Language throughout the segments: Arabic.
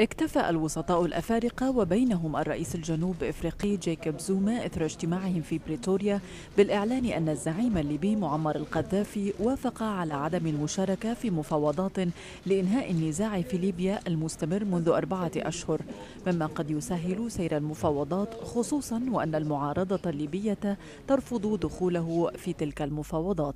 اكتفى الوسطاء الأفارقة وبينهم الرئيس الجنوب إفريقي جيكوب زوما إثر اجتماعهم في بريتوريا بالإعلان أن الزعيم الليبي معمر القذافي وافق على عدم المشاركة في مفاوضات لإنهاء النزاع في ليبيا المستمر منذ أربعة أشهر مما قد يسهل سير المفاوضات خصوصا وأن المعارضة الليبية ترفض دخوله في تلك المفاوضات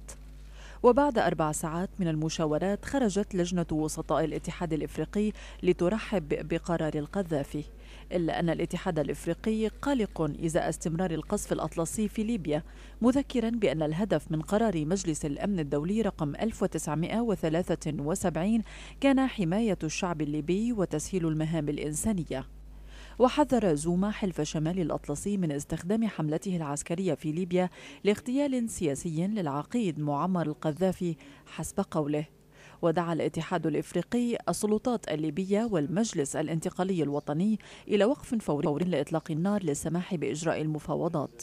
وبعد أربع ساعات من المشاورات خرجت لجنة وسطاء الاتحاد الإفريقي لترحب بقرار القذافي إلا أن الاتحاد الإفريقي قلق إزاء استمرار القصف الأطلسي في ليبيا مذكرا بأن الهدف من قرار مجلس الأمن الدولي رقم 1973 كان حماية الشعب الليبي وتسهيل المهام الإنسانية وحذر زوما حلف شمال الأطلسي من استخدام حملته العسكرية في ليبيا لاغتيال سياسي للعقيد معمر القذافي حسب قوله ودعا الاتحاد الافريقي السلطات الليبيه والمجلس الانتقالي الوطني الى وقف فوري لاطلاق النار للسماح باجراء المفاوضات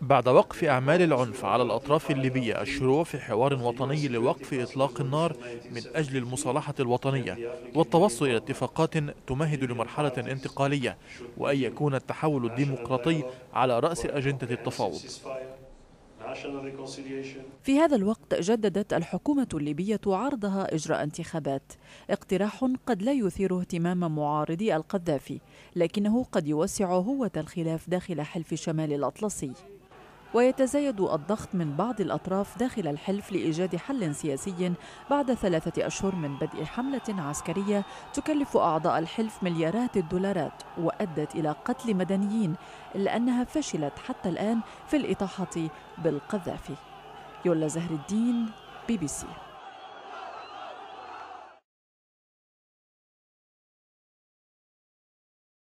بعد وقف أعمال العنف على الأطراف الليبية الشروع في حوار وطني لوقف إطلاق النار من أجل المصالحة الوطنية والتوصل إلى اتفاقات تمهد لمرحلة انتقالية وأن يكون التحول الديمقراطي على رأس أجندة التفاوض في هذا الوقت جددت الحكومة الليبية عرضها إجراء انتخابات اقتراح قد لا يثير اهتمام معارضي القذافي لكنه قد يوسع هوة الخلاف داخل حلف شمال الأطلسي ويتزايد الضغط من بعض الأطراف داخل الحلف لإيجاد حل سياسي بعد ثلاثة أشهر من بدء حملة عسكرية تكلف أعضاء الحلف مليارات الدولارات وأدت إلى قتل مدنيين إلا أنها فشلت حتى الآن في الإطاحة بالقذافي يولا زهر الدين بي بي سي